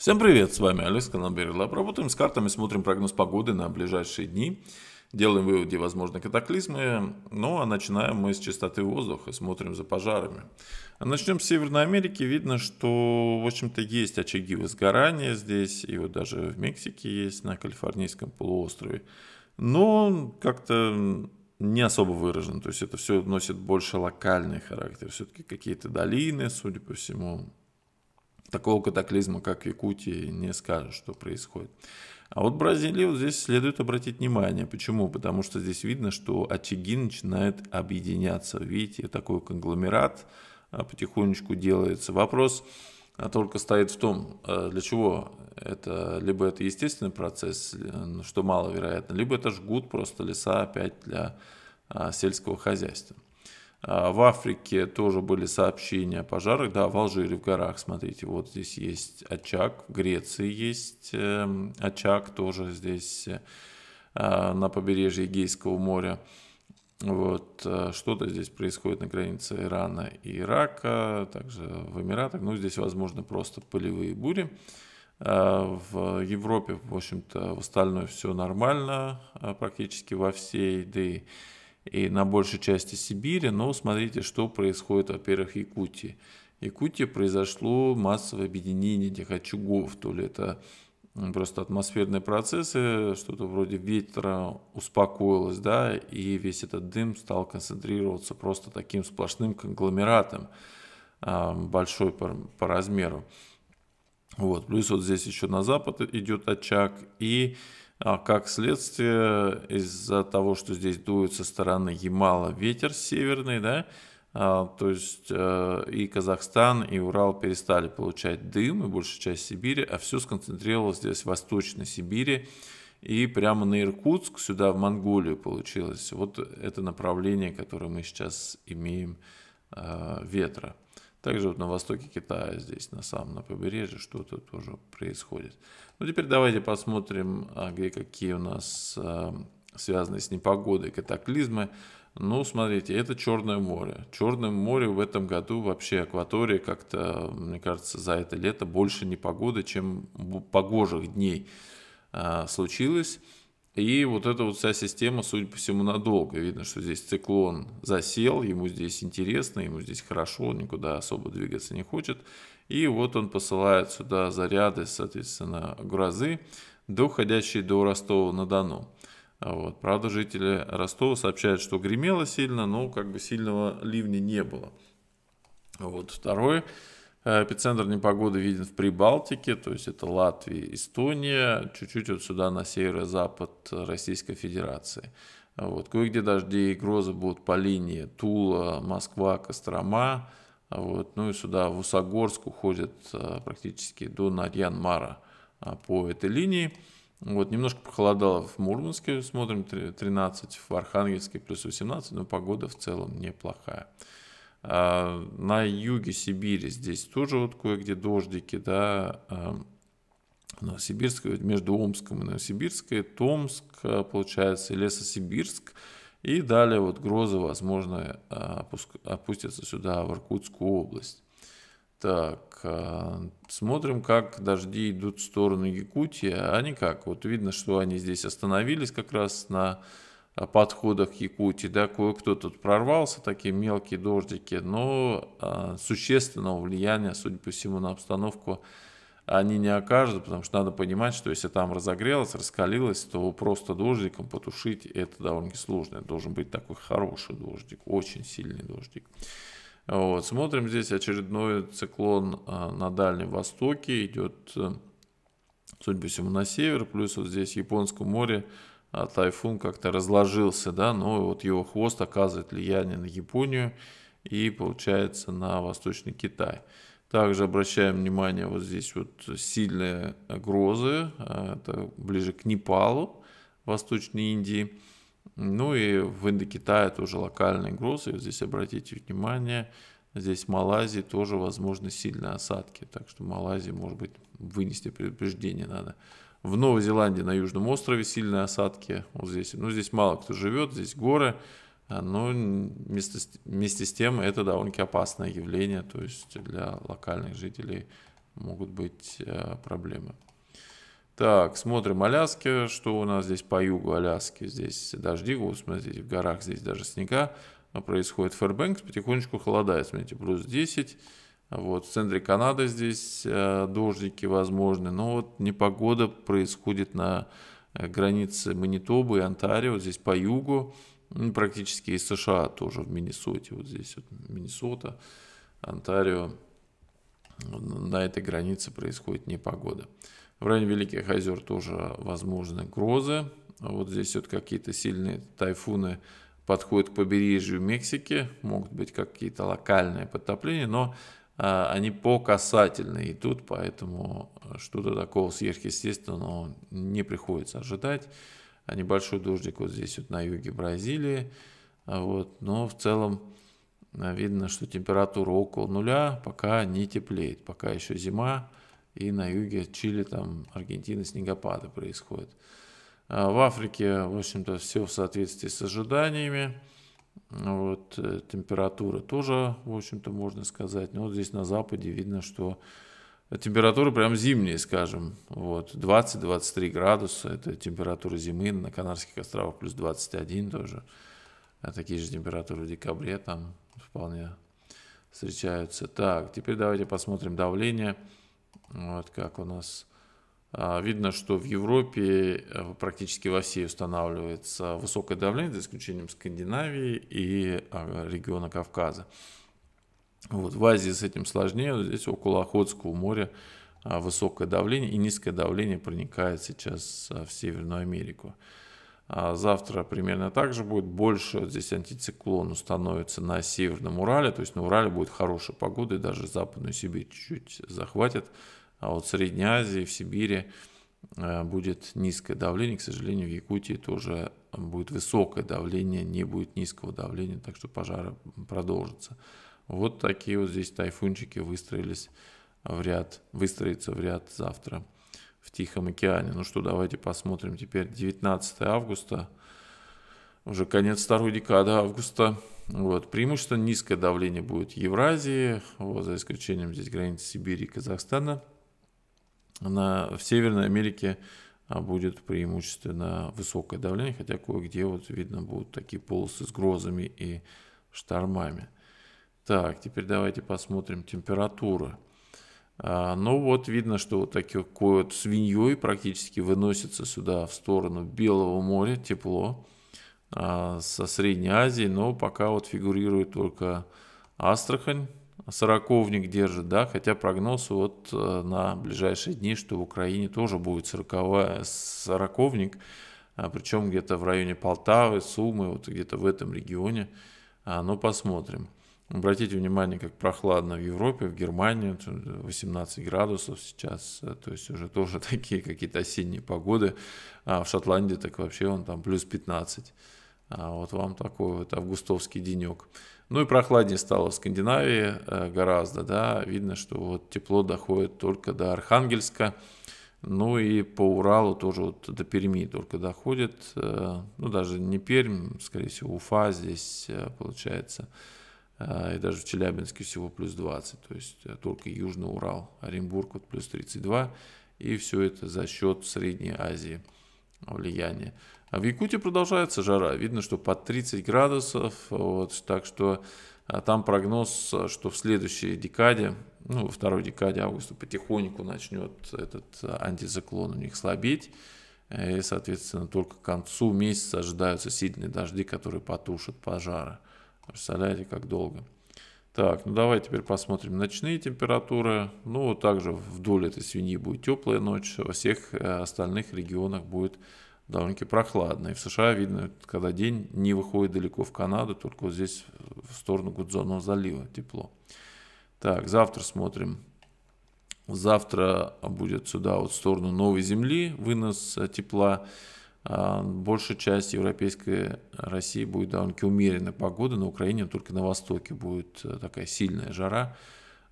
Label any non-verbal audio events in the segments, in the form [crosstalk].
Всем привет, с вами Алекс, канал Берег Лаб. Работаем с картами, смотрим прогноз погоды на ближайшие дни. Делаем выводы, возможно, катаклизмы. Ну, а начинаем мы с чистоты воздуха, смотрим за пожарами. А начнем с Северной Америки. Видно, что, в общем-то, есть очаги возгорания здесь. И вот даже в Мексике есть, на Калифорнийском полуострове. Но как-то не особо выражен. То есть это все носит больше локальный характер. Все-таки какие-то долины, судя по всему, такого катаклизма, как в Якутии, не скажешь, что происходит. А вот Бразилия вот здесь следует обратить внимание. Почему? Потому что здесь видно, что очаги начинают объединяться. Видите, такой конгломерат а, потихонечку делается. Вопрос а, только стоит в том, а, для чего это, либо это естественный процесс, ну, что маловероятно, либо это жгут просто леса опять для сельского хозяйства. А, в Африке тоже были сообщения о пожарах, да, в Алжире, в горах, смотрите, вот здесь есть очаг, в Греции есть эм, очаг, тоже здесь э, а, на побережье Эгейского моря. Вот э, что-то здесь происходит на границе Ирана и Ирака, также в Эмиратах. Ну, здесь, возможно, просто пылевые бури. А, в Европе, в общем-то, в остальное все нормально практически во всей, да и и на большей части Сибири, но смотрите, что происходит, во-первых, в Якутии. В Якутии произошло массовое объединение этих дихачугов, то ли это просто атмосферные процессы, что-то вроде ветра успокоилось, да, и весь этот дым стал концентрироваться просто таким сплошным конгломератом, а, большой по, по размеру. Вот, плюс вот здесь еще на запад идет очаг, и а как следствие, из-за того, что здесь дует со стороны Ямала ветер северный, да, а, то есть э, и Казахстан, и Урал перестали получать дым, и большая часть Сибири, а все сконцентрировалось здесь в Восточной Сибири, и прямо на Иркутск, сюда в Монголию получилось. Вот это направление, которое мы сейчас имеем э, ветра. Также вот на востоке Китая, здесь на самом на побережье что-то тоже происходит. Ну теперь давайте посмотрим, а, где какие у нас а, связаны с непогодой катаклизмы. Ну, смотрите, это Черное море. Черное море в этом году вообще акватория как-то, мне кажется, за это лето больше непогоды, чем погожих дней а, случилось. И вот эта вот вся система, судя по всему, надолго. Видно, что здесь циклон засел, ему здесь интересно, ему здесь хорошо, он никуда особо двигаться не хочет. И вот он посылает сюда заряды, соответственно, грозы, доходящие до Ростова-на-Дону. Вот. Правда, жители Ростова сообщают, что гремело сильно, но как бы сильного ливня не было. Вот второй Эпицентр непогоды виден в Прибалтике, то есть это Латвия, Эстония, чуть-чуть вот сюда на северо-запад Российской Федерации. Вот. Кое-где дожди и грозы будут по линии Тула, Москва, Кострома. Вот. Ну и сюда в Усогорск уходят э, практически до Нарьян-Мара э, по этой линии. Вот, немножко похолодало в Мурманске, смотрим 13, в Архангельске плюс 18, но погода в целом неплохая. А, на юге Сибири здесь тоже вот кое-где дождики, да, а, Новосибирск, между Омском и Новосибирской, Томск, а, получается, Лесосибирск, и далее вот грозы, возможно, опустятся сюда, в Иркутскую область. Так, смотрим, как дожди идут в сторону Якутии, а не как. Вот видно, что они здесь остановились как раз на подхода к Якутии, да, кое-кто тут прорвался, такие мелкие дождики, но а, существенного влияния, судя по всему, на обстановку они не окажут, потому что надо понимать, что если там разогрелось, раскалилось, то просто дождиком потушить это довольно сложно. Это должен быть такой хороший дождик, очень сильный дождик. Вот. Смотрим здесь очередной циклон а, на Дальнем Востоке, идет, э, судя по всему, на север, плюс вот здесь Японское море а тайфун как-то разложился, да, но ну, вот его хвост оказывает влияние на Японию и, получается, на Восточный Китай. Также обращаем внимание вот здесь вот сильные грозы, а, это ближе к Непалу, Восточной Индии. Ну и в Индокитае тоже локальные грозы. Вот здесь обратите внимание, здесь в Малайзии тоже возможны сильные осадки. Так что Малайзии, может быть, вынести предупреждение надо в Новой Зеландии на Южном острове сильные осадки. Вот здесь, ну, здесь мало кто живет, здесь горы. А, но вместе, вместе с тем это довольно-таки опасное явление, то есть для локальных жителей могут быть э, проблемы. Так, смотрим Аляски, что у нас здесь по югу Аляски, здесь дожди, вот смотрите, в горах здесь даже снега происходит. Фэрбэнкс потихонечку холодает, смотрите, плюс 10, вот, в центре Канады здесь э, дождики возможны, но вот непогода происходит на э, границе Манитобы и Онтарио, здесь по югу, ну, практически из США тоже в Миннесоте, вот здесь вот Миннесота, Онтарио, на этой границе происходит непогода. В районе Великих озер тоже возможны грозы, вот здесь вот какие-то сильные тайфуны подходят к побережью Мексики, могут быть какие-то локальные подтопления, но а, они по касательной идут, поэтому э, что-то такого сверхъестественного не приходится ожидать. А небольшой дождик вот здесь вот на юге Бразилии, а вот, но в целом видно, что температура около нуля, пока не теплеет, пока еще зима, и на юге Чили, там, Аргентины снегопады происходят. В Африке, в общем-то, все в соответствии с ожиданиями. Вот, э, температура тоже, в общем-то, можно сказать. Но вот здесь на западе видно, что температура прям зимняя, скажем. Вот, 20-23 градуса, это температура зимы. На Канарских островах плюс 21 тоже. А такие же температуры в декабре там вполне встречаются. Так, теперь давайте посмотрим давление. Вот как у нас а, видно, что в Европе э, практически во всей устанавливается высокое давление, за исключением Скандинавии и а, региона Кавказа. Вот, в Азии с этим сложнее, здесь около Охотского моря а, высокое давление и низкое давление проникает сейчас в Северную Америку. Завтра примерно так же будет. Больше здесь антициклон установится на Северном Урале. То есть на Урале будет хорошая погода и даже Западную Сибирь чуть-чуть захватит а вот в Средней Азии, в Сибири э, будет низкое давление, к сожалению, в Якутии тоже будет высокое давление, не будет низкого давления, так что пожары продолжатся. Вот такие вот здесь тайфунчики выстроились в ряд, выстроится в ряд завтра в Тихом океане. Ну что, давайте посмотрим теперь 19 августа, уже конец второй декады августа. Вот, преимущественно низкое давление будет в Евразии, вот, за исключением здесь границы Сибири и Казахстана – на, в Северной Америке а, будет преимущественно высокое давление, хотя кое-где вот видно будут такие полосы с грозами и штормами. Так, теперь давайте посмотрим температуру. А, ну вот видно, что вот такие вот свиньей практически выносится сюда в сторону Белого моря тепло а, со Средней Азии, но пока вот фигурирует только Астрахань, сороковник держит, да, хотя прогноз вот э, на ближайшие дни, что в Украине тоже будет сороковая, сороковник, а причем где-то в районе Полтавы, Сумы, вот где-то в этом регионе, а, но посмотрим. Обратите внимание, как прохладно в Европе, в Германии, 18 градусов сейчас, э, то есть уже тоже [laughs] такие какие-то осенние погоды, а в Шотландии так вообще он там плюс 15. А вот вам такой вот августовский денек. Ну и прохладнее стало в Скандинавии э, гораздо, да, видно, что вот тепло доходит только до Архангельска, ну и по Уралу тоже вот до Перми только доходит, э, ну даже не Пермь, скорее всего Уфа здесь э, получается, и даже в Челябинске всего плюс 20, то есть только Южный Урал, Оренбург вот плюс 32, и все это за счет Средней Азии – ну, влияние. А в Якутии продолжается жара, видно, что под 30 градусов, вот, так что а там прогноз, что в следующей декаде, ну, во второй декаде августа потихоньку начнет этот а, антициклон у них слабеть, э, и, соответственно, только к концу месяца ожидаются сильные дожди, которые потушат пожары. Представляете, как долго. Так, ну давай теперь посмотрим ночные температуры. Ну, также вдоль этой свиньи будет теплая ночь, во всех э, остальных регионах будет довольно-таки прохладно. И в США видно, когда день не выходит далеко в Канаду, только вот здесь в сторону Гудзонного залива тепло. Так, завтра смотрим. Завтра будет сюда вот в сторону Новой Земли вынос э, тепла. А, большая часть европейской России будет довольно-таки умеренная погода, на Украине только на востоке будет э, такая сильная жара.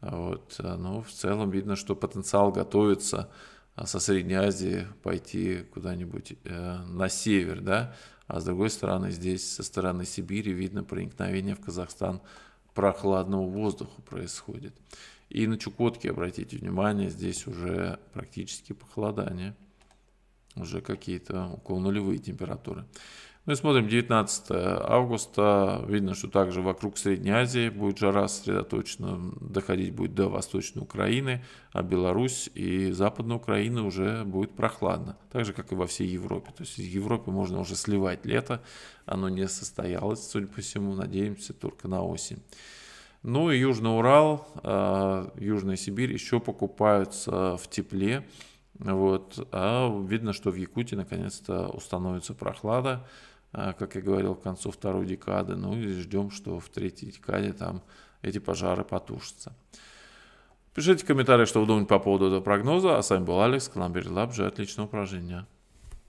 А вот. Э, но в целом видно, что потенциал готовится а, со Средней Азии пойти куда-нибудь э, на север, да, а с другой стороны здесь, со стороны Сибири, видно проникновение в Казахстан прохладного воздуха происходит. И на Чукотке, обратите внимание, здесь уже практически похолодание – уже какие-то около нулевые температуры. Мы ну смотрим 19 августа. Видно, что также вокруг Средней Азии будет жара сосредоточена, доходить будет до Восточной Украины, а Беларусь и Западная Украина уже будет прохладно, так же, как и во всей Европе. То есть в Европе можно уже сливать лето, оно не состоялось, судя по всему, надеемся, только на осень. Ну и Южный Урал, а, Южная Сибирь еще покупаются в тепле. Вот. А видно, что в Якутии наконец-то установится прохлада, а, как я говорил, к концу второй декады. Ну и ждем, что в третьей декаде там эти пожары потушатся. Пишите комментарии, что вы думаете по поводу этого прогноза. А с вами был Алекс, Каламберь Лаб. Желаю отличного упражнения.